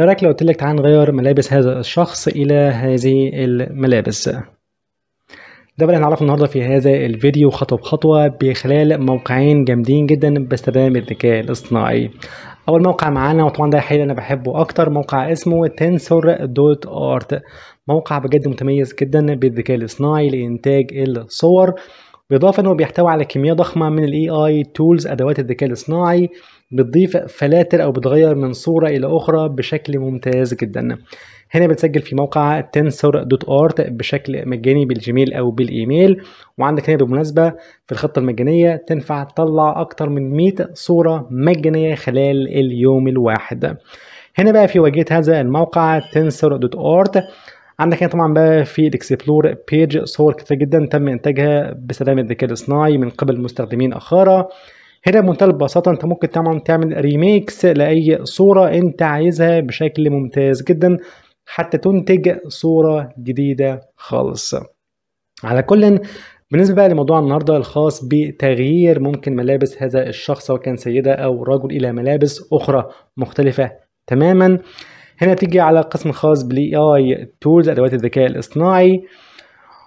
ايه رايك لو قلت لك تعال نغير ملابس هذا الشخص الى هذه الملابس ده بقى اللي هنعرفه النهارده في هذا الفيديو خطوه بخطوه بخلال موقعين جامدين جدا باستخدام الذكاء الاصطناعي اول موقع معانا وطبعا ده حيل انا بحبه اكتر موقع اسمه تنسور دوت ارت موقع بجد متميز جدا بالذكاء الاصطناعي لانتاج الصور بالاضافه انه بيحتوي على كميه ضخمه من الاي اي تولز ادوات الذكاء الاصطناعي بتضيف فلاتر او بتغير من صوره الى اخرى بشكل ممتاز جدا هنا بتسجل في موقع tensor.art بشكل مجاني بالجيميل او بالايميل وعندك هنا بالمناسبه في الخطه المجانيه تنفع تطلع اكتر من 100 صوره مجانيه خلال اليوم الواحد هنا بقى في واجهه هذا الموقع tensor.art عندك هنا طبعا بقى في الاكسبلور بيج صور كتير جدا تم انتاجها بسلام الذكاء الاصطناعي من قبل مستخدمين اخاره هنا بمنتهى البساطه انت ممكن طبعا تعمل ريميكس لاي صوره انت عايزها بشكل ممتاز جدا حتى تنتج صوره جديده خالص على كل بالنسبه بقى لموضوع النهارده الخاص بتغيير ممكن ملابس هذا الشخص سواء كان سيده او رجل الى ملابس اخرى مختلفه تماما هنا تيجي على قسم خاص بالاي اي تولز ادوات الذكاء الاصطناعي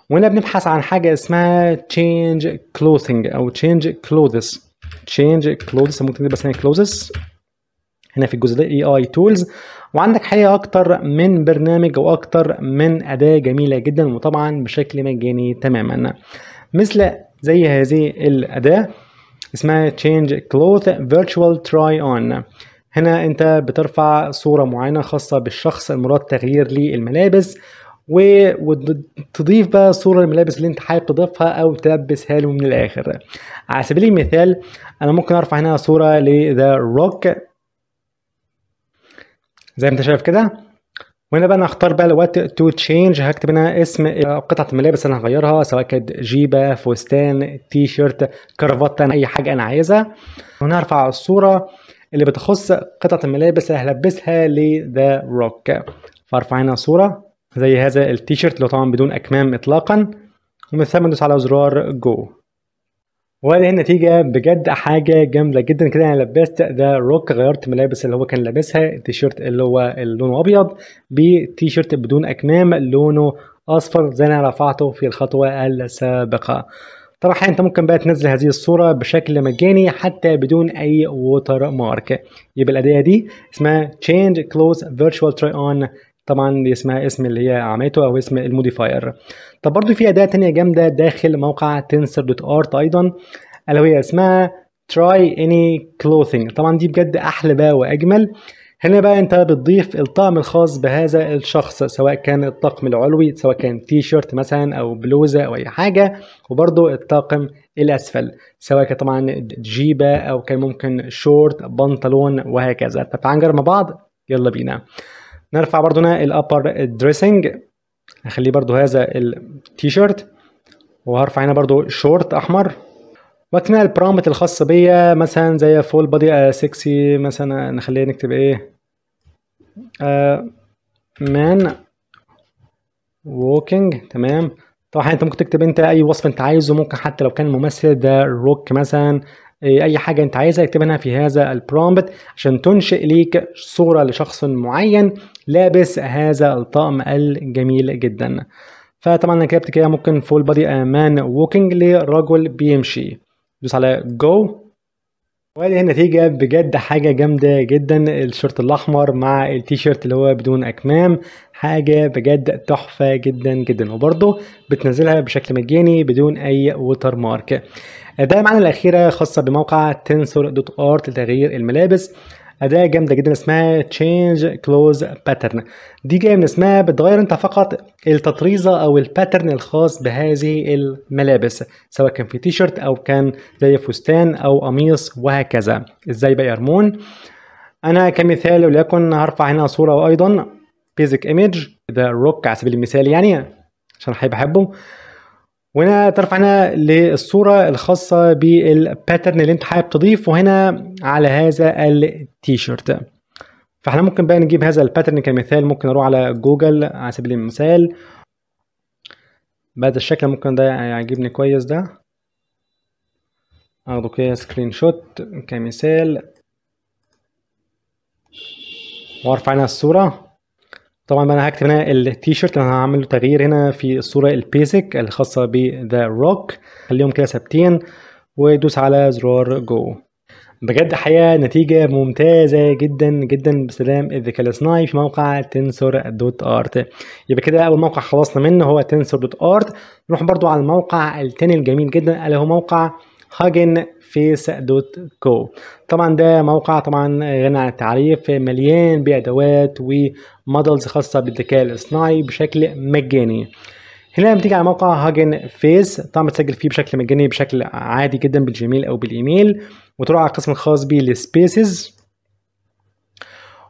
وهنا بنبحث عن حاجه اسمها change clothing او change clothes تشينج كلوزس ممكن تكتب بس هنا كلوزس هنا في الجزء ده اي اي تولز وعندك حقيقه اكتر من برنامج او اكتر من اداه جميله جدا وطبعا بشكل مجاني تماما مثل زي هذه الاداه اسمها تشينج كلوث فيرتشوال تراي اون هنا انت بترفع صوره معينه خاصه بالشخص المراد تغيير للملابس وتضيف بقى صورة الملابس اللي انت حابب تضيفها او تلبسها له من الاخر على سبيل المثال انا ممكن ارفع هنا صورة لذا روك زي ما انت شايف كده وهنا بقى انا هختار بقى الوقت تو تشينج هكتب هنا اسم قطعة الملابس اللي انا هغيرها سواء كانت جيبة فستان تي شيرت كرافتة اي حاجة انا عايزها وهنا ارفع الصورة اللي بتخص قطعة الملابس اللي هلبسها لذا روك فارفع هنا صورة زي هذا التيشيرت اللي طبعا بدون أكمام إطلاقا ومن ثم ندوس على زرار جو وهذه النتيجة بجد حاجة جامدة جدا كده أنا لبست ذا روك غيرت ملابس اللي هو كان لابسها التيشيرت اللي هو لونه أبيض بتيشيرت بدون أكمام لونه أصفر زي أنا رفعته في الخطوة السابقة طبعا انت ممكن بقى تنزل هذه الصورة بشكل مجاني حتى بدون اي ووتر مارك يبقى الاداة دي اسمها Change Clothes Virtual Try On طبعا دي اسمها اسم اللي هي عملته او اسم الموديفاير طب برضو في اداه تانية جامده داخل موقع تنسر دوت ارت ايضا الا وهي اسمها تراي اني كلوثينج طبعا دي بجد احلى بقى واجمل هنا بقى انت بتضيف الطقم الخاص بهذا الشخص سواء كان الطقم العلوي سواء كان تي شيرت مثلا او بلوزه او اي حاجه وبرضو الطاقم الاسفل سواء كان طبعا جيبه او كان ممكن شورت بنطلون وهكذا طب نجرب مع بعض يلا بينا نرفع برضو هنا الابر دريسنج هخليه برضو هذا شيرت وهرفع هنا برضو شورت احمر وكان البرامت الخاص بيا مثلا زي فول بادي سكسي مثلا نخليه نكتب ايه مان آه، ووكينج تمام طبعا انت ممكن تكتب انت اي وصف انت عايزه ممكن حتى لو كان ممثل ده روك مثلا إيه، اي حاجه انت عايزها اكتب هنا في هذا البرومبت عشان تنشئ ليك صوره لشخص معين لابس هذا الطقم الجميل جدا فطبعا انا كتبت كده ممكن فول بادي امان ووكينج لرجل بيمشي دوس على جو وهذه النتيجة بجد حاجة جامدة جدا الشورت الأحمر مع التيشيرت اللي هو بدون أكمام حاجة بجد تحفة جدا جدا وبرضه بتنزلها بشكل مجاني بدون أي ووتر مارك ده معنا الأخيرة خاصة بموقع تنسور دوت ارت لتغيير الملابس اداه جامده جدا اسمها تشينج كلوز باترن دي جايه من اسمها بتغير انت فقط التطريزه او الباترن الخاص بهذه الملابس سواء كان في تيشرت او كان زي فستان او قميص وهكذا ازاي بقى يرمون انا كمثال وليكن هرفع هنا صوره وايضا بيزك ايمج ده روك على سبيل المثال يعني عشان حبيبي بحبه وهنا ترفعنا للصورة الخاصة بالباترن اللي انت حابب تضيفه هنا على هذا التيشيرت فاحنا ممكن بقى نجيب هذا الباترن كمثال ممكن اروح على جوجل على سبيل المثال بهذا الشكل ممكن ده يعجبني كويس ده اخده كده سكرين شوت كمثال وارفع هنا الصورة طبعا انا هكتب هنا التيشيرت انا هعمل له تغيير هنا في الصوره البيزك الخاصه بذا روك خليهم كده ثابتين ودوس على زرار جو بجد حقيقة نتيجة ممتازة جدا جدا باستخدام الذكاء الاصطناعي في موقع تنسور دوت ارت يبقى كده أول موقع خلصنا منه هو تنسور دوت ارت نروح برضو على الموقع التاني الجميل جدا اللي هو موقع هاجن فيس دوت كو طبعا ده موقع طبعا غني عن التعريف مليان بادوات ومودلز خاصه بالذكاء الاصطناعي بشكل مجاني هنا لما بتيجي على موقع هاجن فيس طبعا بتسجل فيه بشكل مجاني بشكل عادي جدا بالجيميل او بالايميل وتروح على القسم الخاص بيه للسبيسز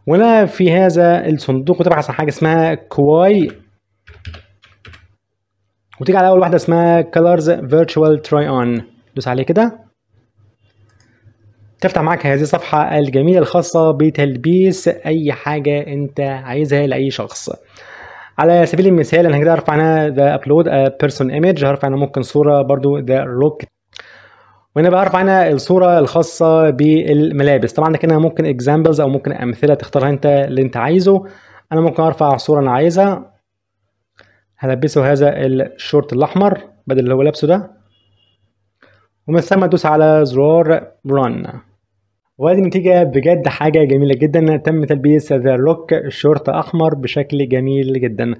وهنا في هذا الصندوق وتبحث عن حاجه اسمها كواي وتيجي على اول واحده اسمها كلرز فيرتشوال تراي اون دوس عليه كده تفتح معاك هذه الصفحة الجميلة الخاصة بتلبيس أي حاجة أنت عايزها لأي شخص على سبيل المثال أنا كده هرفع هنا ذا أبلود بيرسون إيمج هرفع هنا ممكن صورة برضو ذا روك وهنا بقى هرفع هنا الصورة الخاصة بالملابس طبعا عندك هنا ممكن اكزامبلز أو ممكن أمثلة تختارها أنت اللي أنت عايزه أنا ممكن أرفع صورة أنا عايزها هلبسه هذا الشورت الأحمر بدل اللي هو لابسه ده ومن ثم ادوس على زرار رن وهذه النتيجة بجد حاجة جميلة جدا تم تلبيس ذا لوك شورت أحمر بشكل جميل جدا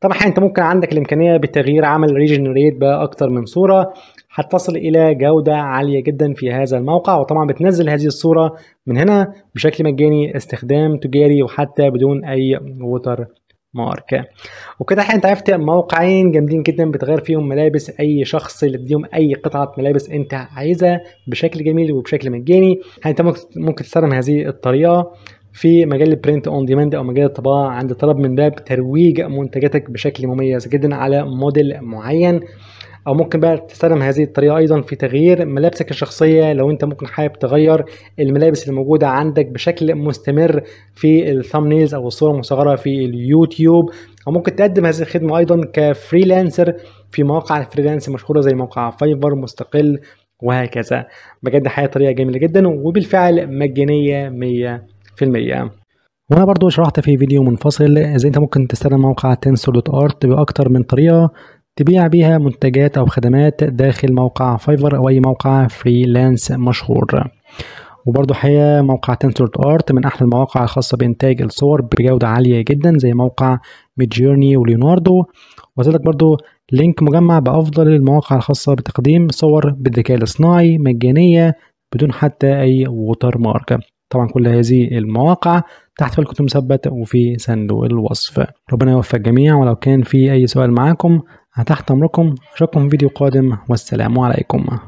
طبعا انت ممكن عندك الامكانية بتغيير عمل ريجنريت بأكتر من صورة هتصل الى جودة عالية جدا في هذا الموقع وطبعا بتنزل هذه الصورة من هنا بشكل مجاني استخدام تجاري وحتى بدون اي ووتر ماركة وكده انت عرفت موقعين جامدين جدا بتغير فيهم ملابس اي شخص اللي تديهم اي قطعة ملابس انت عايزها بشكل جميل وبشكل مجاني انت ممكن تستخدم هذه الطريقة في مجال البرنت اون ديماند او مجال الطباعه عند طلب من باب ترويج منتجاتك بشكل مميز جدا على موديل معين او ممكن بقى تستخدم هذه الطريقه ايضا في تغيير ملابسك الشخصيه لو انت ممكن حابب تغير الملابس اللي موجوده عندك بشكل مستمر في الثامنيلز او الصور المصغره في اليوتيوب او ممكن تقدم هذه الخدمه ايضا كفريلانسر في مواقع الفريلانس مشهوره زي موقع فايبر مستقل وهكذا بجد حياه طريقه جميله جدا وبالفعل مجانيه 100% وانا برضو شرحت في فيديو منفصل ازاي انت ممكن تستخدم موقع تنسور دوت ارت باكتر من طريقه تبيع بيها منتجات أو خدمات داخل موقع فايفر أو أي موقع فريلانس مشهور وبرضه حقيقة موقع تنسورت ارت من احلى المواقع الخاصة بانتاج الصور بجودة عالية جدا زي موقع ميدجيرني وليوناردو وزادك برضه لينك مجمع بافضل المواقع الخاصة بتقديم صور بالذكاء الاصطناعي مجانية بدون حتى اي ووتر مارك طبعا كل هذه المواقع تحت في الكتب مثبت وفي صندوق الوصف ربنا يوفق الجميع ولو كان في اي سؤال معاكم تحت أمركم أشوفكم في فيديو قادم والسلام عليكم